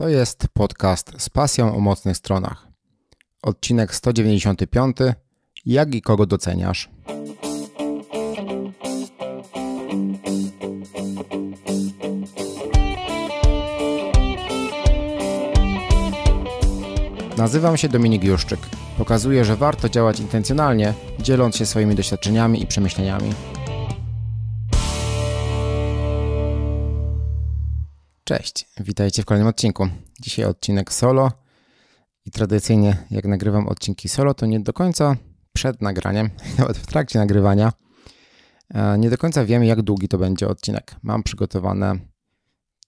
To jest podcast z pasją o mocnych stronach. Odcinek 195. Jak i kogo doceniasz? Nazywam się Dominik Juszczyk. Pokazuję, że warto działać intencjonalnie, dzieląc się swoimi doświadczeniami i przemyśleniami. Cześć, witajcie w kolejnym odcinku. Dzisiaj odcinek solo i tradycyjnie jak nagrywam odcinki solo, to nie do końca przed nagraniem, nawet w trakcie nagrywania, e, nie do końca wiem jak długi to będzie odcinek. Mam przygotowany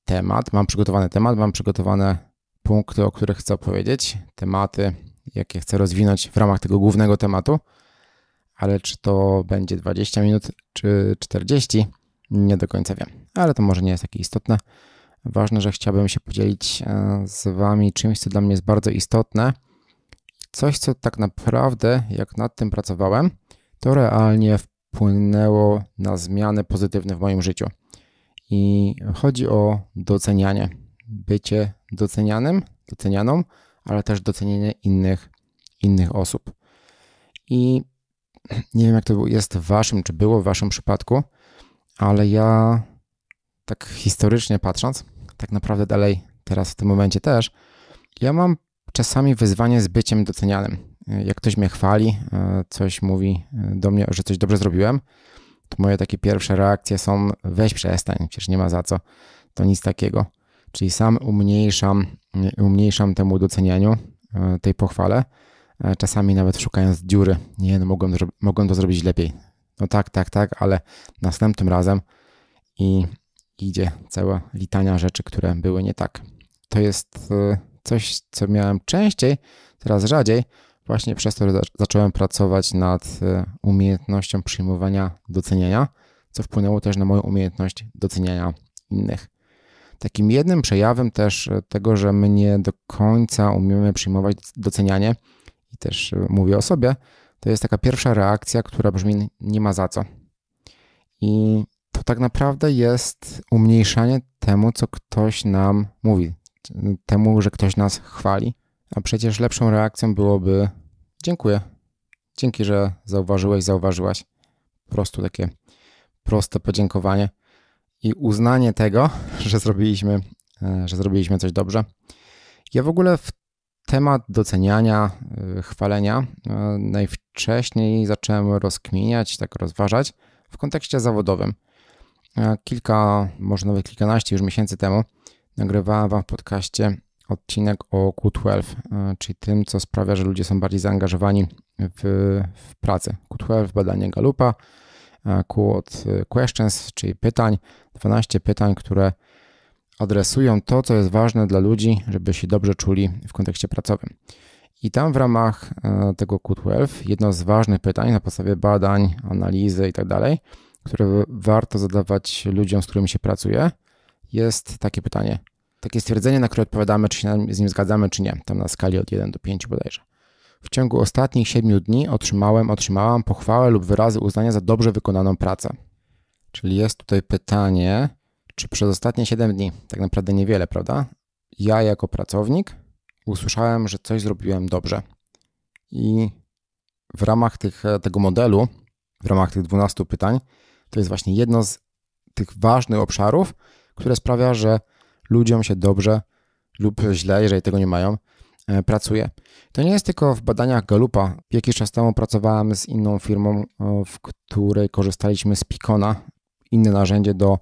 temat, mam przygotowany temat, mam przygotowane punkty, o których chcę opowiedzieć, tematy, jakie chcę rozwinąć w ramach tego głównego tematu, ale czy to będzie 20 minut czy 40, nie do końca wiem, ale to może nie jest takie istotne ważne, że chciałbym się podzielić e, z Wami czymś, co dla mnie jest bardzo istotne. Coś, co tak naprawdę, jak nad tym pracowałem, to realnie wpłynęło na zmiany pozytywne w moim życiu. I chodzi o docenianie. Bycie docenianym, docenianą, ale też docenienie innych, innych osób. I nie wiem, jak to jest w waszym, czy było w waszym przypadku, ale ja tak historycznie patrząc, tak naprawdę dalej teraz w tym momencie też, ja mam czasami wyzwanie z byciem docenianym. Jak ktoś mnie chwali, e, coś mówi e, do mnie, że coś dobrze zrobiłem, to moje takie pierwsze reakcje są weź przestań, przecież nie ma za co, to nic takiego. Czyli sam umniejszam, umniejszam temu docenianiu, e, tej pochwale, czasami nawet szukając dziury. Nie, no mogłem, mogłem to zrobić lepiej. No tak, tak, tak, ale następnym razem i idzie cała litania rzeczy, które były nie tak. To jest e, coś, co miałem częściej, teraz rzadziej, właśnie przez to, że zacząłem pracować nad e, umiejętnością przyjmowania doceniania, co wpłynęło też na moją umiejętność doceniania innych. Takim jednym przejawem też e, tego, że my nie do końca umiemy przyjmować docenianie, i też mówię o sobie, to jest taka pierwsza reakcja, która brzmi nie ma za co. I to tak naprawdę jest umniejszanie temu, co ktoś nam mówi, temu, że ktoś nas chwali. A przecież lepszą reakcją byłoby dziękuję. Dzięki, że zauważyłeś, zauważyłaś. Po prostu takie proste podziękowanie i uznanie tego, że zrobiliśmy, e, że zrobiliśmy coś dobrze. Ja w ogóle w temat doceniania, e, chwalenia e, najwcześniej zacząłem rozkminiać, tak rozważać w kontekście zawodowym kilka, może nawet kilkanaście już miesięcy temu nagrywałem wam w podcaście odcinek o Q12, e, czyli tym, co sprawia, że ludzie są bardziej zaangażowani w, w pracę. Q12, badanie Galupa, e, Q od e, questions, czyli pytań, 12 pytań, które adresują to, co jest ważne dla ludzi, żeby się dobrze czuli w kontekście pracowym. I tam w ramach tego Q12 jedno z ważnych pytań na podstawie badań, analizy itd. Tak które warto zadawać ludziom, z którymi się pracuje, jest takie pytanie. Takie stwierdzenie, na które odpowiadamy, czy się z nim zgadzamy, czy nie. Tam na skali od 1 do 5 bodajże. W ciągu ostatnich 7 dni otrzymałem, otrzymałam pochwałę lub wyrazy uznania za dobrze wykonaną pracę. Czyli jest tutaj pytanie, czy przez ostatnie 7 dni, tak naprawdę niewiele, prawda? Ja jako pracownik usłyszałem, że coś zrobiłem dobrze. I w ramach tych, tego modelu, w ramach tych 12 pytań, to jest właśnie jedno z tych ważnych obszarów, które sprawia, że ludziom się dobrze lub źle, jeżeli tego nie mają, e, pracuje. To nie jest tylko w badaniach Galupa. Jakiś czas temu pracowałem z inną firmą, e, w której korzystaliśmy z Picona, inne narzędzie do,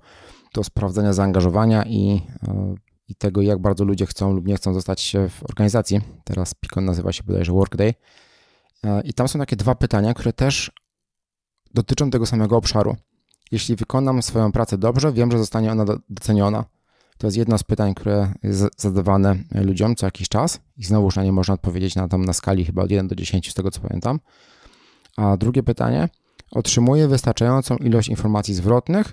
do sprawdzenia zaangażowania i, e, i tego, jak bardzo ludzie chcą lub nie chcą zostać w organizacji. Teraz Picon nazywa się bodajże Workday. I tam są takie dwa pytania, które też dotyczą tego samego obszaru jeśli wykonam swoją pracę dobrze, wiem, że zostanie ona doceniona. To jest jedno z pytań, które jest zadawane e, ludziom co jakiś czas i już na nie można odpowiedzieć na tam na skali chyba od 1 do 10 z tego co pamiętam. A drugie pytanie, otrzymuję wystarczającą ilość informacji zwrotnych,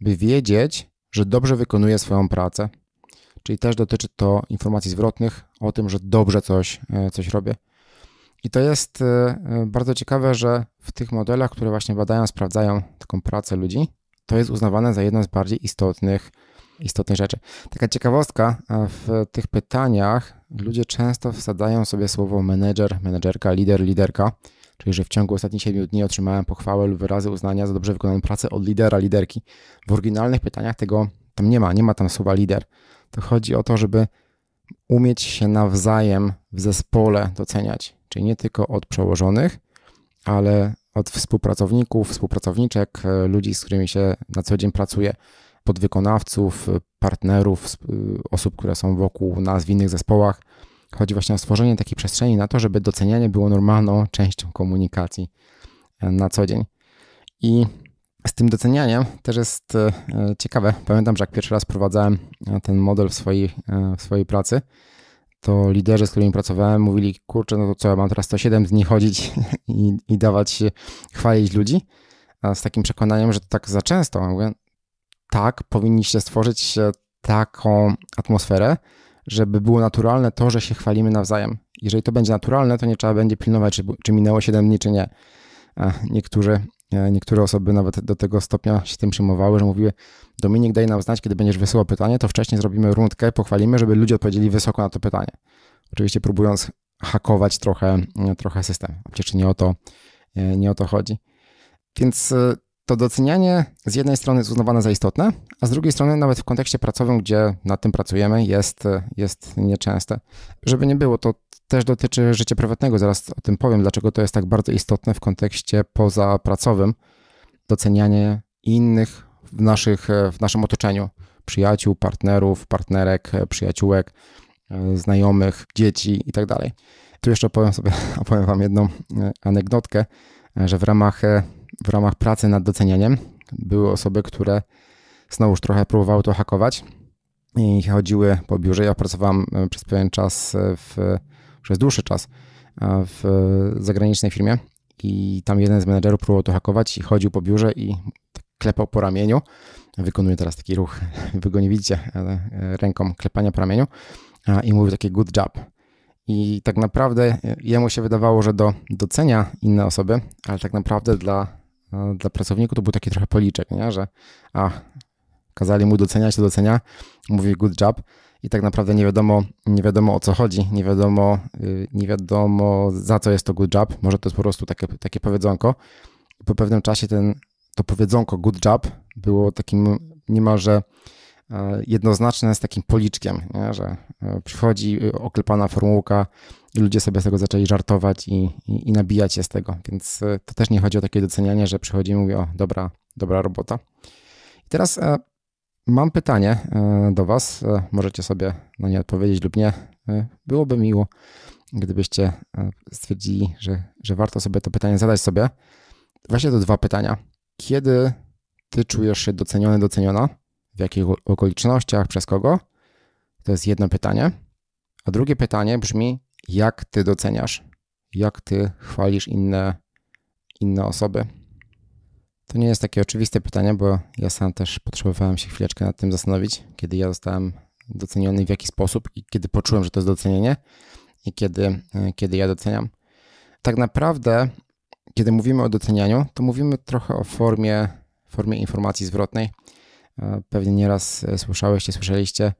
by wiedzieć, że dobrze wykonuję swoją pracę. Czyli też dotyczy to informacji zwrotnych o tym, że dobrze coś, e, coś robię. I to jest y, y, bardzo ciekawe, że w tych modelach, które właśnie badają, sprawdzają taką pracę ludzi, to jest uznawane za jedną z bardziej istotnych, istotnych rzeczy. Taka ciekawostka, w tych pytaniach ludzie często wsadzają sobie słowo menedżer, menedżerka, lider, liderka, czyli że w ciągu ostatnich 7 dni otrzymałem pochwałę lub wyrazy uznania za dobrze wykonaną pracę od lidera, liderki. W oryginalnych pytaniach tego tam nie ma, nie ma tam słowa lider. To chodzi o to, żeby umieć się nawzajem w zespole doceniać, czyli nie tylko od przełożonych, ale od współpracowników, współpracowniczek, e, ludzi, z którymi się na co dzień pracuje, podwykonawców, e, partnerów, e, osób, które są wokół nas w innych zespołach. Chodzi właśnie o stworzenie takiej przestrzeni na to, żeby docenianie było normalną częścią komunikacji na co dzień. I z tym docenianiem też jest e, ciekawe. Pamiętam, że jak pierwszy raz prowadzałem e, ten model w swojej, e, w swojej pracy, to liderzy, z którymi pracowałem, mówili: Kurczę, no to co, ja mam teraz 107 dni chodzić i, i dawać, chwalić ludzi. A z takim przekonaniem, że to tak za często. Mówię, tak, powinniście stworzyć taką atmosferę, żeby było naturalne to, że się chwalimy nawzajem. Jeżeli to będzie naturalne, to nie trzeba będzie pilnować, czy, czy minęło 7 dni, czy nie. Niektórzy Niektóre osoby nawet do tego stopnia się tym przyjmowały, że mówiły: Dominik, daj nam znać, kiedy będziesz wysyłał pytanie, to wcześniej zrobimy rundkę, pochwalimy, żeby ludzie odpowiedzieli wysoko na to pytanie. Oczywiście próbując hakować trochę, trochę system. przecież nie o to, nie o to chodzi. Więc e, to docenianie z jednej strony jest uznawane za istotne, a z drugiej strony nawet w kontekście pracowym, gdzie nad tym pracujemy, jest, jest nieczęste. Żeby nie było, to też dotyczy życia prywatnego. Zaraz o tym powiem, dlaczego to jest tak bardzo istotne w kontekście pozapracowym. Docenianie innych w, naszych, w naszym otoczeniu. Przyjaciół, partnerów, partnerek, przyjaciółek, znajomych, dzieci itd. Tak tu jeszcze opowiem sobie, opowiem wam jedną e, anegdotkę, że w ramach e, w ramach pracy nad docenieniem były osoby, które znowuż trochę próbowały to hakować i chodziły po biurze. Ja pracowałem e, przez pewien czas, e, w, przez dłuższy czas e, w zagranicznej firmie i tam jeden z menedżerów próbował to hakować i chodził po biurze i tak klepał po ramieniu. Wykonuję teraz taki ruch, wy go nie widzicie, ale ręką klepania po ramieniu i mówił takie good job. I tak naprawdę jemu się wydawało, że do, docenia inne osoby, ale tak naprawdę dla no, dla pracowników to był taki trochę policzek, nie? że a, kazali mu doceniać, to docenia, mówi good job i tak naprawdę nie wiadomo, nie wiadomo o co chodzi, nie wiadomo, y, nie wiadomo za co jest to good job, może to jest po prostu takie, takie powiedzonko. Po pewnym czasie ten, to powiedzonko good job było takim niemalże e, jednoznaczne z takim policzkiem, nie? że e, przychodzi y, oklepana formułka i ludzie sobie z tego zaczęli żartować i, i, i, nabijać się z tego. Więc e, to też nie chodzi o takie docenianie, że przychodzi i mówi, o dobra, dobra robota. I teraz e, mam pytanie e, do Was. E, możecie sobie na nie odpowiedzieć lub nie. E, byłoby miło, gdybyście e, stwierdzili, że, że warto sobie to pytanie zadać sobie. Właśnie to dwa pytania. Kiedy Ty czujesz się doceniony, doceniona? W jakich okolicznościach, przez kogo? To jest jedno pytanie. A drugie pytanie brzmi, jak ty doceniasz, jak ty chwalisz inne, inne osoby. To nie jest takie oczywiste pytanie, bo ja sam też potrzebowałem się chwileczkę nad tym zastanowić, kiedy ja zostałem doceniony w jaki sposób i kiedy poczułem, że to jest docenienie i kiedy, e, kiedy ja doceniam. Tak naprawdę, kiedy mówimy o docenianiu, to mówimy trochę o formie, formie informacji zwrotnej. E, pewnie nieraz e, słyszałeście, słyszeliście,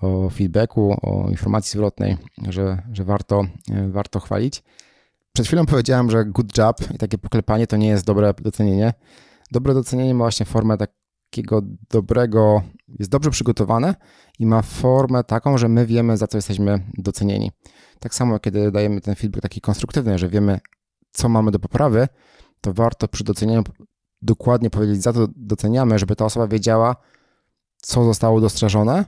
o feedbacku, o informacji zwrotnej, że, że warto, e, warto chwalić. Przed chwilą powiedziałem, że good job i takie poklepanie to nie jest dobre docenienie. Dobre docenienie ma właśnie formę takiego dobrego, jest dobrze przygotowane i ma formę taką, że my wiemy, za co jesteśmy docenieni. Tak samo, kiedy dajemy ten feedback taki konstruktywny, że wiemy, co mamy do poprawy, to warto przy docenieniu dokładnie powiedzieć, za to doceniamy, żeby ta osoba wiedziała, co zostało dostrzeżone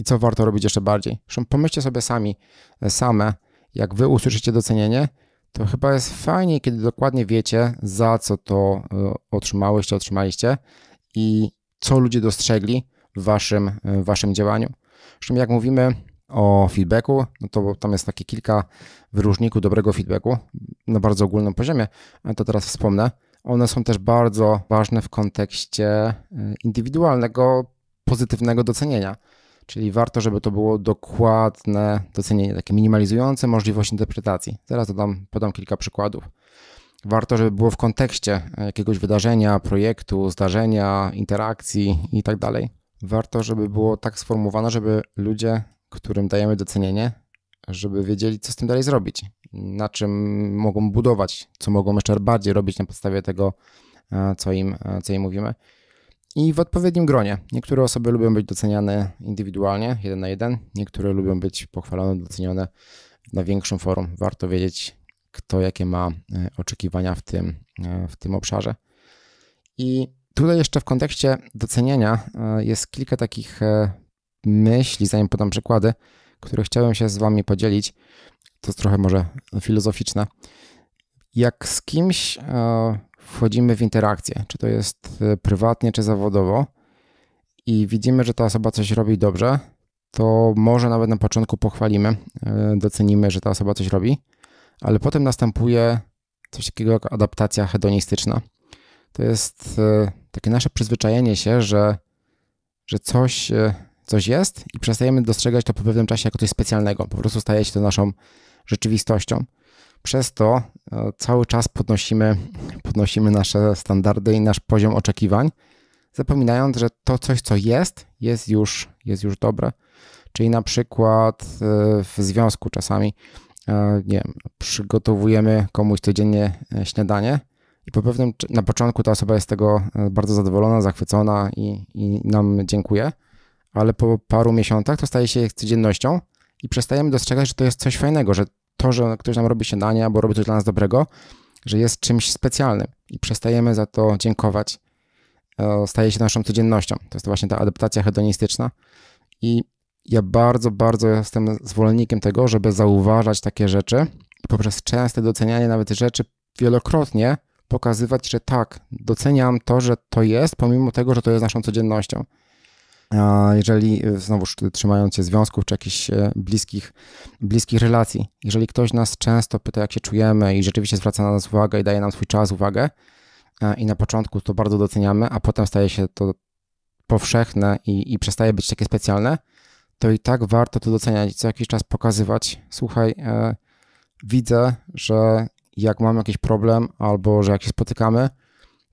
i co warto robić jeszcze bardziej. Zresztą pomyślcie sobie sami, e, same, jak wy usłyszycie docenienie, to chyba jest fajnie, kiedy dokładnie wiecie, za co to e, otrzymałyście, otrzymaliście i co ludzie dostrzegli w waszym, e, w waszym działaniu. Zresztą jak mówimy o feedbacku, no to tam jest takie kilka wyróżników dobrego feedbacku na bardzo ogólnym poziomie, to teraz wspomnę. One są też bardzo ważne w kontekście indywidualnego, pozytywnego docenienia. Czyli warto, żeby to było dokładne docenienie, takie minimalizujące możliwość interpretacji. Zaraz dodam, podam kilka przykładów. Warto, żeby było w kontekście e, jakiegoś wydarzenia, projektu, zdarzenia, interakcji itd. Tak warto, żeby było tak sformułowane, żeby ludzie, którym dajemy docenienie, żeby wiedzieli, co z tym dalej zrobić, na czym mogą budować, co mogą jeszcze bardziej robić na podstawie tego, e, co im, e, co im mówimy i w odpowiednim gronie. Niektóre osoby lubią być doceniane indywidualnie, jeden na jeden, niektóre lubią być pochwalone, docenione na większym forum. Warto wiedzieć, kto jakie ma e, oczekiwania w tym, e, w tym obszarze. I tutaj jeszcze w kontekście doceniania e, jest kilka takich myśli, zanim podam przykłady, które chciałem się z Wami podzielić. To jest trochę może filozoficzne. Jak z kimś wchodzimy w interakcję, czy to jest e, prywatnie, czy zawodowo, i widzimy, że ta osoba coś robi dobrze, to może nawet na początku pochwalimy, e, docenimy, że ta osoba coś robi, ale potem następuje coś takiego jak adaptacja hedonistyczna. To jest e, takie nasze przyzwyczajenie się, że, że coś, coś jest i przestajemy dostrzegać to po pewnym czasie jako coś specjalnego. Po prostu staje się to naszą rzeczywistością. Przez to no, cały czas podnosimy, podnosimy nasze standardy i nasz poziom oczekiwań, zapominając, że to coś, co jest, jest już, jest już dobre. Czyli na przykład e, w związku czasami, e, nie wiem, przygotowujemy komuś codziennie e, śniadanie i po pewnym, na początku ta osoba jest z tego bardzo zadowolona, zachwycona i, i nam dziękuję, ale po paru miesiącach to staje się codziennością i przestajemy dostrzegać, że to jest coś fajnego, że to, że ktoś nam robi śniadanie albo robi coś dla nas dobrego, że jest czymś specjalnym i przestajemy za to dziękować, e, staje się naszą codziennością. To jest właśnie ta adaptacja hedonistyczna i ja bardzo, bardzo jestem zwolennikiem tego, żeby zauważać takie rzeczy poprzez częste docenianie nawet rzeczy wielokrotnie pokazywać, że tak, doceniam to, że to jest, pomimo tego, że to jest naszą codziennością jeżeli y, znowuż y, trzymając się związków czy jakichś y, bliskich, bliskich relacji, jeżeli ktoś nas często pyta, jak się czujemy i rzeczywiście zwraca na nas uwagę i daje nam swój czas, uwagę, e, i na początku to bardzo doceniamy, a potem staje się to powszechne i, i przestaje być takie specjalne, to i tak warto to doceniać, co jakiś czas pokazywać. Słuchaj, e, widzę, że jak mam jakiś problem albo że jak się spotykamy,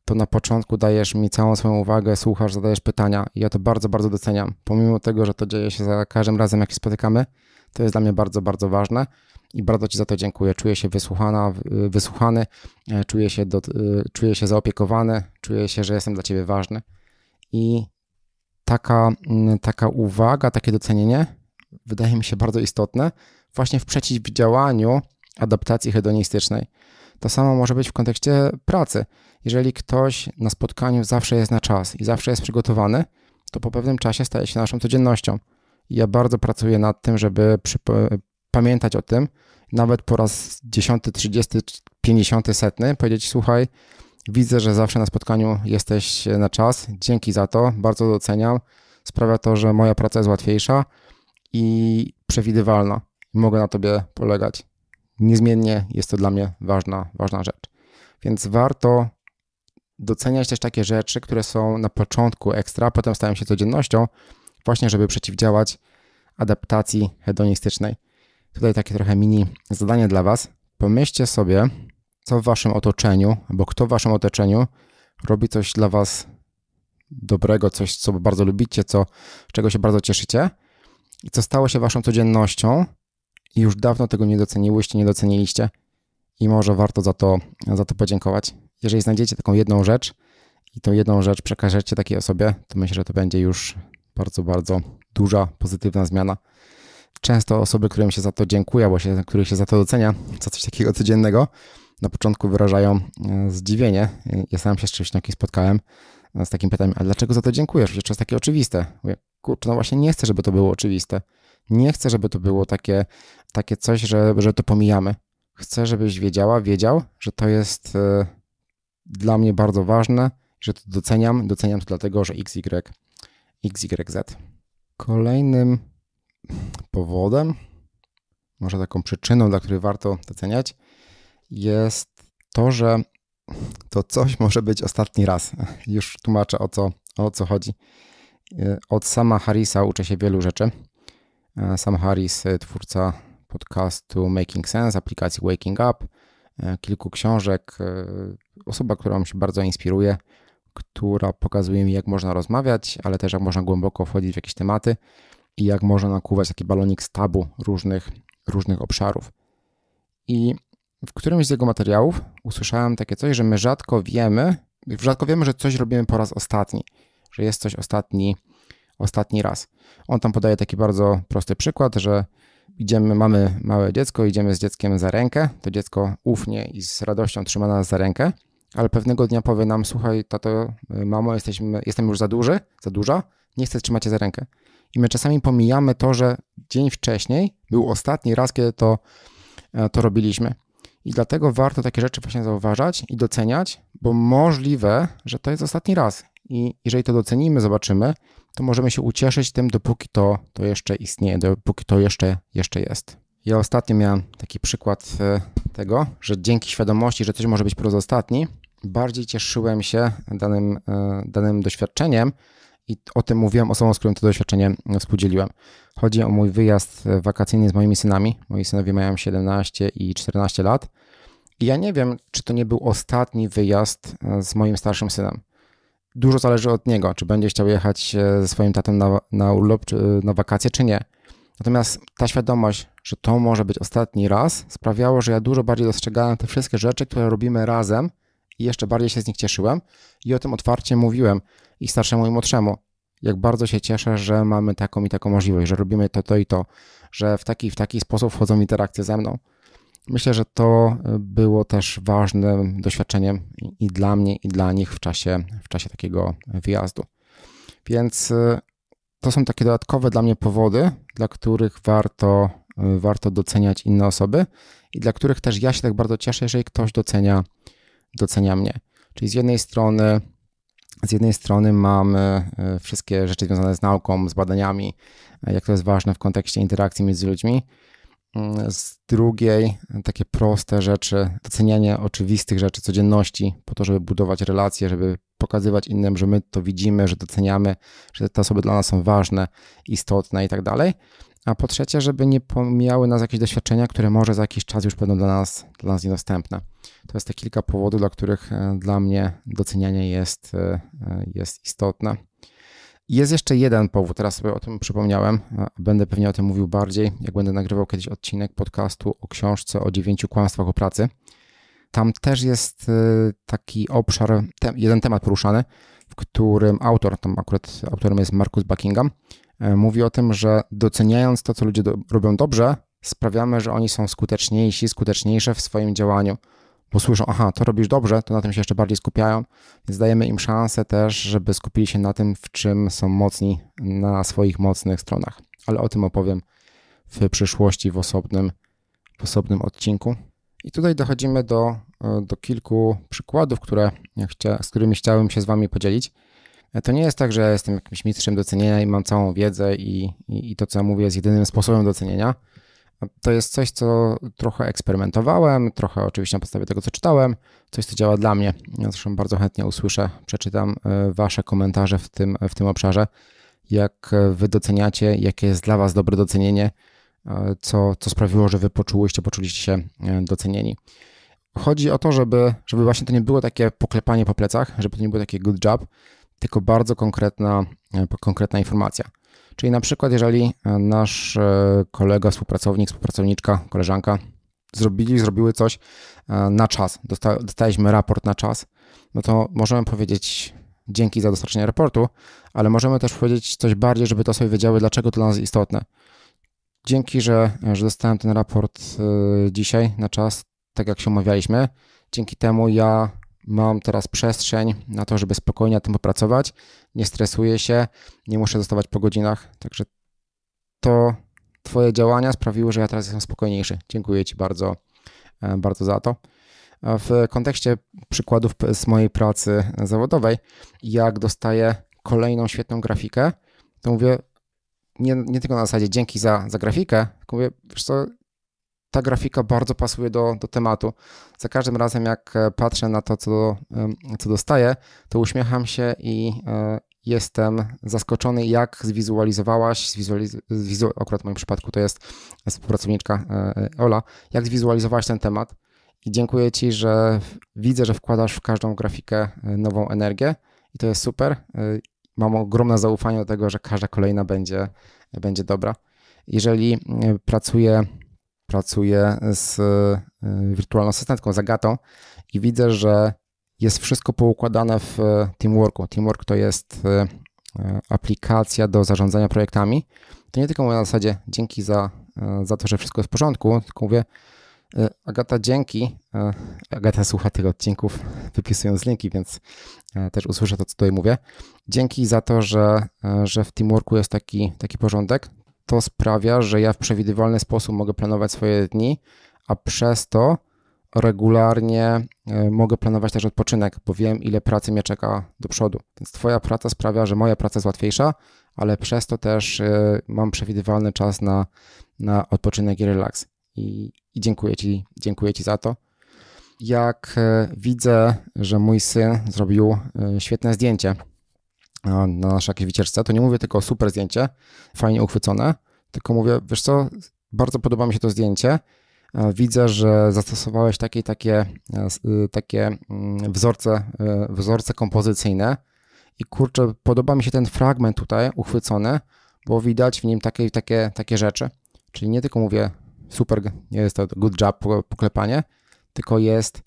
to na początku dajesz mi całą swoją uwagę, słuchasz, zadajesz pytania. I ja to bardzo, bardzo doceniam. Pomimo tego, że to dzieje się za każdym razem, jak się spotykamy, to jest dla mnie bardzo, bardzo ważne i bardzo Ci za to dziękuję. Czuję się wysłuchana, y, wysłuchany, e, czuję się, do, y, czuję się zaopiekowany, czuję się, że jestem dla Ciebie ważny. I taka, mm, taka uwaga, takie docenienie wydaje mi się bardzo istotne właśnie w przeciwdziałaniu adaptacji hedonistycznej. To samo może być w kontekście pracy. Jeżeli ktoś na spotkaniu zawsze jest na czas i zawsze jest przygotowany, to po pewnym czasie staje się naszą codziennością. Ja bardzo pracuję nad tym, żeby pamiętać o tym, nawet po raz 10, 30, 50, setny, powiedzieć: Słuchaj, widzę, że zawsze na spotkaniu jesteś na czas, dzięki za to, bardzo doceniam. Sprawia to, że moja praca jest łatwiejsza i przewidywalna. Mogę na tobie polegać niezmiennie jest to dla mnie ważna, ważna rzecz. Więc warto doceniać też takie rzeczy, które są na początku ekstra, potem stają się codziennością, właśnie żeby przeciwdziałać adaptacji hedonistycznej. Tutaj takie trochę mini zadanie dla Was. Pomyślcie sobie, co w Waszym otoczeniu, albo kto w Waszym otoczeniu robi coś dla Was dobrego, coś, co bardzo lubicie, co, czego się bardzo cieszycie i co stało się Waszą codziennością, i już dawno tego nie doceniłyście, nie doceniliście i może warto za to, za to podziękować. Jeżeli znajdziecie taką jedną rzecz i tą jedną rzecz przekażecie takiej osobie, to myślę, że to będzie już bardzo, bardzo duża, pozytywna zmiana. Często osoby, którym się za to dziękuję, bo się, których się za to docenia, za coś takiego codziennego, na początku wyrażają e, zdziwienie. Ja sam się z czymś takim spotkałem, e, z takim pytaniem, a dlaczego za to dziękujesz? Przecież to jest takie oczywiste. Mówię, kurczę, no właśnie nie chcę, żeby to było oczywiste. Nie chcę, żeby to było takie, takie coś, że, że to pomijamy. Chcę, żebyś wiedziała, wiedział, że to jest e, dla mnie bardzo ważne, że to doceniam. Doceniam to dlatego, że XY, XYZ. Kolejnym powodem, może taką przyczyną, dla której warto doceniać, jest to, że to coś może być ostatni raz. Już tłumaczę o co, o co chodzi. E, od sama Harisa uczę się wielu rzeczy. E, Sam Harris, e, twórca podcastu Making Sense, aplikacji Waking Up, e, kilku książek, osoba, którą się bardzo inspiruje, która pokazuje mi, jak można rozmawiać, ale też jak można głęboko wchodzić w jakieś tematy i jak można nakuwać taki balonik z tabu różnych, różnych obszarów. I w którymś z jego materiałów usłyszałem takie coś, że my rzadko wiemy, rzadko wiemy, że coś robimy po raz ostatni, że jest coś ostatni ostatni raz. On tam podaje taki bardzo prosty przykład, że idziemy, mamy małe dziecko, idziemy z dzieckiem za rękę, to dziecko ufnie i z radością trzyma nas za rękę, ale pewnego dnia powie nam, słuchaj tato, mamo, jesteśmy, jestem już za duży, za duża, nie chcę trzymać cię za rękę. I my czasami pomijamy to, że dzień wcześniej był ostatni raz, kiedy to, e, to robiliśmy. I dlatego warto takie rzeczy właśnie zauważać i doceniać, bo możliwe, że to jest ostatni raz. I jeżeli to docenimy, zobaczymy, to możemy się ucieszyć tym, dopóki to, to jeszcze istnieje, dopóki to jeszcze, jeszcze jest. Ja ostatnio miałem taki przykład e, tego, że dzięki świadomości, że coś może być po raz ostatni, bardziej cieszyłem się danym, e, danym doświadczeniem i o tym mówiłem osobom, z którą to doświadczenie współdzieliłem. Chodzi o mój wyjazd e, wakacyjny z moimi synami. Moi synowie mają 17 i 14 lat. I ja nie wiem, czy to nie był ostatni wyjazd z moim starszym synem dużo zależy od niego, czy będzie chciał jechać e, ze swoim tatem na, na urlop, czy e, na wakacje, czy nie. Natomiast ta świadomość, że to może być ostatni raz, sprawiało, że ja dużo bardziej dostrzegałem te wszystkie rzeczy, które robimy razem i jeszcze bardziej się z nich cieszyłem i o tym otwarcie mówiłem i starszemu i młodszemu. Jak bardzo się cieszę, że mamy taką i taką możliwość, że robimy to, to i to, że w taki w taki sposób wchodzą interakcje ze mną. Myślę, że to e, było też ważnym doświadczeniem i dla mnie, i dla nich w czasie, w czasie takiego wyjazdu. Więc e, to są takie dodatkowe dla mnie powody, dla których warto, e, warto doceniać inne osoby i dla których też ja się tak bardzo cieszę, jeżeli ktoś docenia, docenia mnie. Czyli z jednej strony z jednej strony mamy wszystkie rzeczy związane z nauką, z badaniami, jak to jest ważne w kontekście interakcji między ludźmi, z drugiej takie proste rzeczy, docenianie oczywistych rzeczy, codzienności, po to, żeby budować relacje, żeby pokazywać innym, że my to widzimy, że doceniamy, że te osoby dla nas są ważne, istotne i tak dalej. A po trzecie, żeby nie pomijały nas jakieś doświadczenia, które może za jakiś czas już będą dla nas, dla nas niedostępne. To jest te kilka powodów, dla których e, dla mnie docenianie jest, e, e, jest istotne. Jest jeszcze jeden powód, teraz sobie o tym przypomniałem. Będę pewnie o tym mówił bardziej, jak będę nagrywał kiedyś odcinek podcastu o książce o dziewięciu kłamstwach o pracy. Tam też jest y, taki obszar, jeden temat poruszany, w którym autor, tam akurat autorem jest Markus Buckingham, e, mówi o tym, że doceniając to, co ludzie do, robią dobrze, sprawiamy, że oni są skuteczniejsi, skuteczniejsze w swoim działaniu bo aha, to robisz dobrze, to na tym się jeszcze bardziej skupiają, więc dajemy im szansę też, żeby skupili się na tym, w czym są mocni na swoich mocnych stronach. Ale o tym opowiem w przyszłości w osobnym, w osobnym odcinku. I tutaj dochodzimy do, e, do kilku przykładów, które chcia, z którymi chciałem się z Wami podzielić. E, to nie jest tak, że jestem jakimś mistrzem docenienia i mam całą wiedzę i, i, i to, co mówię, jest jedynym sposobem docenienia. To jest coś, co trochę eksperymentowałem, trochę oczywiście na podstawie tego, co czytałem, coś, co działa dla mnie. Ja zresztą bardzo chętnie usłyszę, przeczytam e, Wasze komentarze w tym, w tym obszarze, jak e, Wy doceniacie, jakie jest dla Was dobre docenienie, e, co, co sprawiło, że Wy poczułyście, poczuliście się docenieni. Chodzi o to, żeby, żeby właśnie to nie było takie poklepanie po plecach, żeby to nie było takie good job, tylko bardzo konkretna, konkretna informacja. Czyli na przykład, jeżeli e, nasz e, kolega, współpracownik, współpracowniczka, koleżanka zrobili, zrobiły coś e, na czas, dostaliśmy raport na czas, no to możemy powiedzieć dzięki za dostarczenie raportu, ale możemy też powiedzieć coś bardziej, żeby to sobie wiedziały, dlaczego to dla nas istotne. Dzięki, że, że dostałem ten raport dzisiaj na czas, tak jak się umawialiśmy. Dzięki temu ja mam teraz przestrzeń na to, żeby spokojnie nad tym popracować, nie stresuję się, nie muszę zostawać po godzinach, także to Twoje działania sprawiły, że ja teraz jestem spokojniejszy. Dziękuję Ci bardzo, e, bardzo za to. W kontekście przykładów z mojej pracy zawodowej, jak dostaję kolejną świetną grafikę, to mówię nie, nie tylko na zasadzie dzięki za, za grafikę, tylko mówię, wiesz co, ta grafika bardzo pasuje do, do tematu. Za każdym razem, jak e, patrzę na to, co, e, co dostaję, to uśmiecham się i e, jestem zaskoczony, jak zwizualizowałaś, zwizualiz zwizu akurat w moim przypadku to jest współpracowniczka Ola, jak zwizualizowałaś ten temat. I dziękuję Ci, że widzę, że wkładasz w każdą grafikę nową energię i to jest super. Mam ogromne zaufanie do tego, że każda kolejna będzie, będzie dobra. Jeżeli pracuję pracuję z y, wirtualną asystentką, z Agatą i widzę, że jest wszystko poukładane w y, Teamworku. Teamwork to jest y, aplikacja do zarządzania projektami. To nie tylko mówię na zasadzie dzięki za, za to, że wszystko jest w porządku, tylko mówię Agata, dzięki. Agata słucha tych odcinków, wypisując linki, więc też usłyszę to, co tutaj mówię. Dzięki za to, że, że w Teamworku jest taki, taki porządek to sprawia, że ja w przewidywalny sposób mogę planować swoje dni, a przez to regularnie e, mogę planować też odpoczynek, bo wiem, ile pracy mnie czeka do przodu. Więc Twoja praca sprawia, że moja praca jest łatwiejsza, ale przez to też e, mam przewidywalny czas na, na odpoczynek i relaks. I, I, dziękuję ci, dziękuję Ci za to. Jak e, widzę, że mój syn zrobił świetne zdjęcie na, na naszej jakiejś wycieczce, to nie mówię tylko super zdjęcie, fajnie uchwycone, tylko mówię, wiesz co, bardzo podoba mi się to zdjęcie, e, widzę, że zastosowałeś takie takie, e, y, takie mm, wzorce, e, wzorce kompozycyjne i kurczę, podoba mi się ten fragment tutaj uchwycony, bo widać w nim takie, takie, takie rzeczy. Czyli nie tylko mówię super, nie jest to good job, poklepanie, tylko jest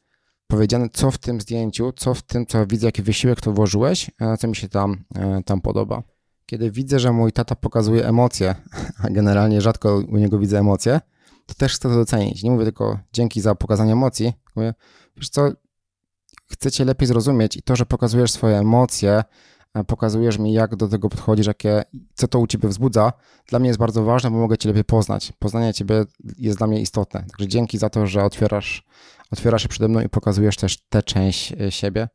powiedziane, co w tym zdjęciu, co w tym, co widzę, jaki wysiłek to włożyłeś, e, co mi się tam, e, tam podoba. Kiedy widzę, że mój tata pokazuje emocje, a generalnie rzadko u niego widzę emocje, to też chcę to docenić. Nie mówię tylko dzięki za pokazanie emocji. Mówię, wiesz co, chcę cię lepiej zrozumieć i to, że pokazujesz swoje emocje, e, pokazujesz mi, jak do tego podchodzisz, jakie, co to u ciebie wzbudza, dla mnie jest bardzo ważne, bo mogę cię lepiej poznać. Poznanie ciebie jest dla mnie istotne. Także dzięki za to, że otwierasz otwiera się przede mną i pokazujesz też tę część e, siebie.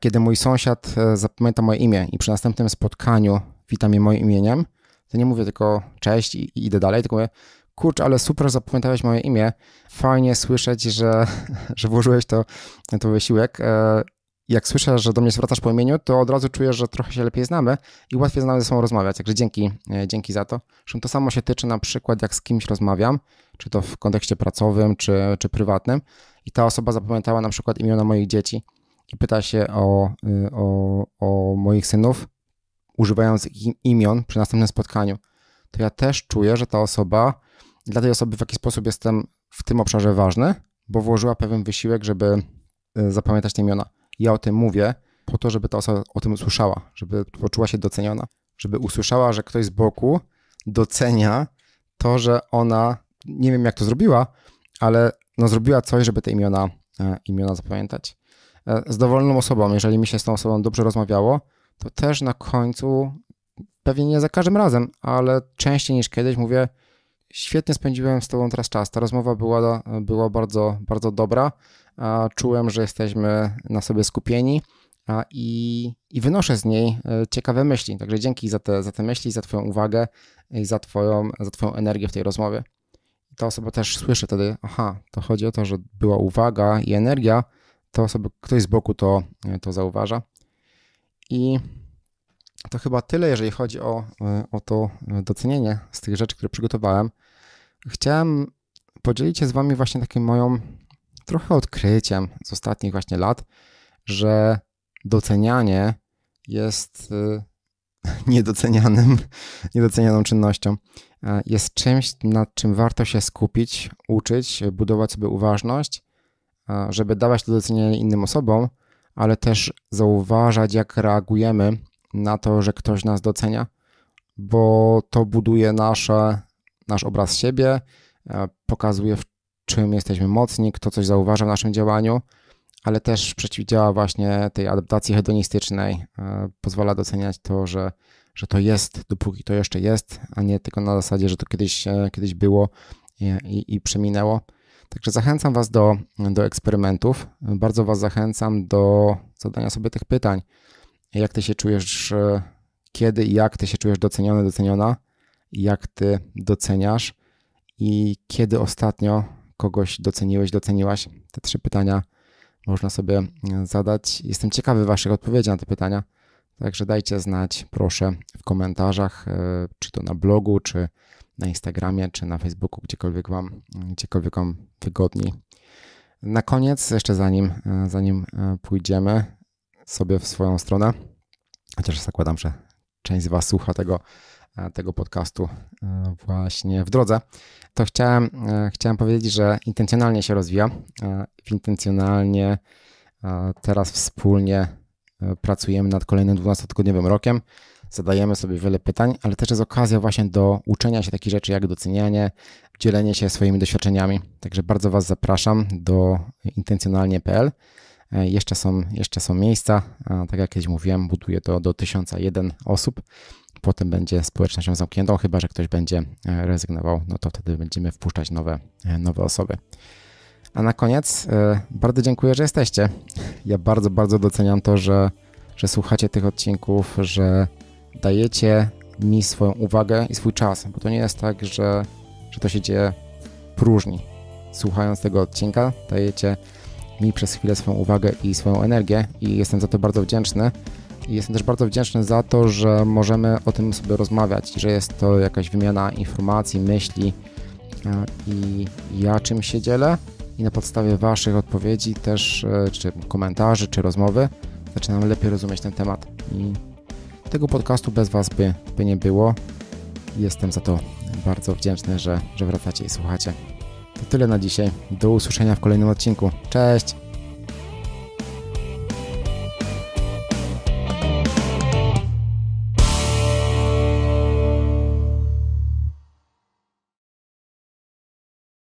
Kiedy mój sąsiad e, zapamięta moje imię i przy następnym spotkaniu wita mnie moim imieniem, to nie mówię tylko cześć i, i idę dalej, tylko mówię, kurcz, ale super zapamiętałeś moje imię. Fajnie słyszeć, że, że włożyłeś to, to wysiłek. E, jak słyszę, że do mnie zwracasz po imieniu, to od razu czuję, że trochę się lepiej znamy i łatwiej znamy ze sobą rozmawiać. Także dzięki, e, dzięki za to. Zresztą to samo się tyczy na przykład, jak z kimś rozmawiam, czy to w kontekście pracowym, czy, czy prywatnym, i ta osoba zapamiętała na przykład imiona moich dzieci i pyta się o, y, o, o moich synów, używając ich imion przy następnym spotkaniu, to ja też czuję, że ta osoba, dla tej osoby w jakiś sposób jestem w tym obszarze ważny, bo włożyła pewien wysiłek, żeby y, zapamiętać te imiona ja o tym mówię, po to, żeby ta osoba o tym usłyszała, żeby poczuła się doceniona, żeby usłyszała, że ktoś z boku docenia to, że ona, nie wiem jak to zrobiła, ale no zrobiła coś, żeby te imiona, e, imiona zapamiętać. E, z dowolną osobą, jeżeli mi się z tą osobą dobrze rozmawiało, to też na końcu, pewnie nie za każdym razem, ale częściej niż kiedyś mówię, świetnie spędziłem z tobą teraz czas. Ta rozmowa była, była bardzo, bardzo dobra czułem, że jesteśmy na sobie skupieni i, i wynoszę z niej e, ciekawe myśli. Także dzięki za te, za te myśli, za Twoją uwagę i za twoją, za twoją energię w tej rozmowie. Ta osoba też słyszy wtedy, aha, to chodzi o to, że była uwaga i energia, to osoba, ktoś z boku to, e, to zauważa. I to chyba tyle, jeżeli chodzi o, e, o to docenienie z tych rzeczy, które przygotowałem. Chciałem podzielić się z Wami właśnie taką moją trochę odkryciem z ostatnich właśnie lat, że docenianie jest y, niedocenianym, niedocenianą czynnością. E, jest czymś, nad czym warto się skupić, uczyć, budować sobie uważność, e, żeby dawać to docenianie innym osobom, ale też zauważać, jak reagujemy na to, że ktoś nas docenia, bo to buduje nasze, nasz obraz siebie, e, pokazuje, w czym jesteśmy mocni, kto coś zauważa w naszym działaniu, ale też przeciwdziała właśnie tej adaptacji hedonistycznej. E, pozwala doceniać to, że, że to jest, dopóki to jeszcze jest, a nie tylko na zasadzie, że to kiedyś, e, kiedyś było i, i, i przeminęło. Także zachęcam Was do, do eksperymentów. Bardzo Was zachęcam do zadania sobie tych pytań. Jak Ty się czujesz, e, kiedy i jak Ty się czujesz doceniony, doceniona, jak Ty doceniasz i kiedy ostatnio kogoś doceniłeś, doceniłaś? Te trzy pytania można sobie e, zadać. Jestem ciekawy Waszych odpowiedzi na te pytania. Także dajcie znać, proszę, w komentarzach, e, czy to na blogu, czy na Instagramie, czy na Facebooku, gdziekolwiek Wam, gdziekolwiek wam wygodniej. Na koniec, jeszcze zanim, e, zanim pójdziemy sobie w swoją stronę, chociaż zakładam, że część z Was słucha tego E, tego podcastu e, właśnie w drodze, to chciałem, e, chciałem powiedzieć, że intencjonalnie się rozwija. Intencjonalnie teraz wspólnie pracujemy nad kolejnym 12-tygodniowym rokiem. Zadajemy sobie wiele pytań, ale też jest okazja właśnie do uczenia się takich rzeczy jak docenianie, dzielenie się swoimi doświadczeniami. Także bardzo Was zapraszam do intencjonalnie.pl. Jeszcze są, jeszcze są miejsca. Tak jak kiedyś mówiłem, buduję to do 1001 osób potem będzie społecznością zamkniętą, chyba że ktoś będzie e, rezygnował, no to wtedy będziemy wpuszczać nowe, e, nowe osoby. A na koniec e, bardzo dziękuję, że jesteście. Ja bardzo, bardzo doceniam to, że, że słuchacie tych odcinków, że dajecie mi swoją uwagę i swój czas, bo to nie jest tak, że, że to się dzieje próżni. Słuchając tego odcinka, dajecie mi przez chwilę swoją uwagę i swoją energię i jestem za to bardzo wdzięczny. Jestem też bardzo wdzięczny za to, że możemy o tym sobie rozmawiać, że jest to jakaś wymiana informacji, myśli e, i ja czym się dzielę i na podstawie Waszych odpowiedzi też, e, czy komentarzy, czy rozmowy zaczynam lepiej rozumieć ten temat i tego podcastu bez Was by, by nie było. Jestem za to bardzo wdzięczny, że, że wracacie i słuchacie. To tyle na dzisiaj. Do usłyszenia w kolejnym odcinku. Cześć!